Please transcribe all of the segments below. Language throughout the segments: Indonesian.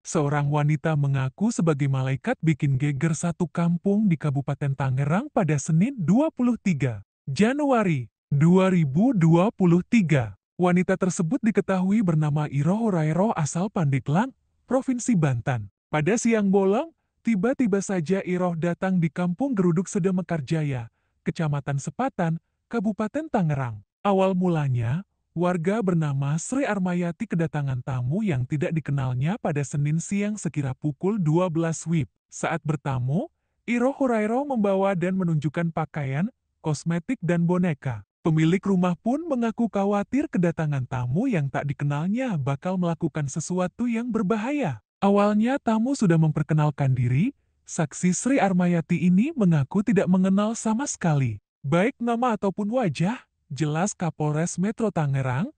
Seorang wanita mengaku sebagai malaikat bikin geger satu kampung di Kabupaten Tangerang pada Senin 23 Januari 2023. Wanita tersebut diketahui bernama Iroh Rairo asal Pandeglang, Provinsi Banten. Pada siang bolong, tiba-tiba saja Iroh datang di Kampung Geruduk Sedemekarjaya, Kecamatan Sepatan, Kabupaten Tangerang. Awal mulanya, Warga bernama Sri Armayati kedatangan tamu yang tidak dikenalnya pada Senin siang sekira pukul 12 WIB. Saat bertamu, Iro Hurairo membawa dan menunjukkan pakaian, kosmetik dan boneka. Pemilik rumah pun mengaku khawatir kedatangan tamu yang tak dikenalnya bakal melakukan sesuatu yang berbahaya. Awalnya tamu sudah memperkenalkan diri, saksi Sri Armayati ini mengaku tidak mengenal sama sekali, baik nama ataupun wajah jelas Kapolres Metro Tangerang,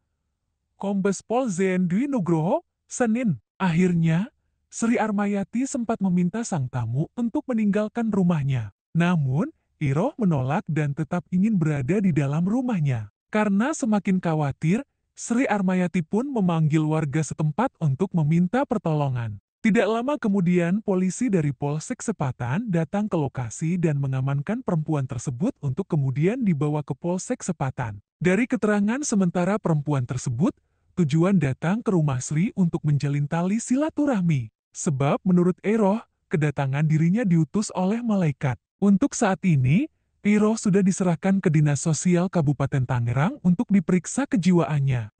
Kombes Pol Zen Dwi Nugroho, Senin. Akhirnya, Sri Armayati sempat meminta sang tamu untuk meninggalkan rumahnya. Namun, Iroh menolak dan tetap ingin berada di dalam rumahnya. Karena semakin khawatir, Sri Armayati pun memanggil warga setempat untuk meminta pertolongan. Tidak lama kemudian, polisi dari Polsek Sepatan datang ke lokasi dan mengamankan perempuan tersebut untuk kemudian dibawa ke Polsek Sepatan. Dari keterangan sementara perempuan tersebut, tujuan datang ke rumah Sri untuk menjalin tali silaturahmi. Sebab menurut Eroh, kedatangan dirinya diutus oleh malaikat. Untuk saat ini, Eroh sudah diserahkan ke Dinas Sosial Kabupaten Tangerang untuk diperiksa kejiwaannya.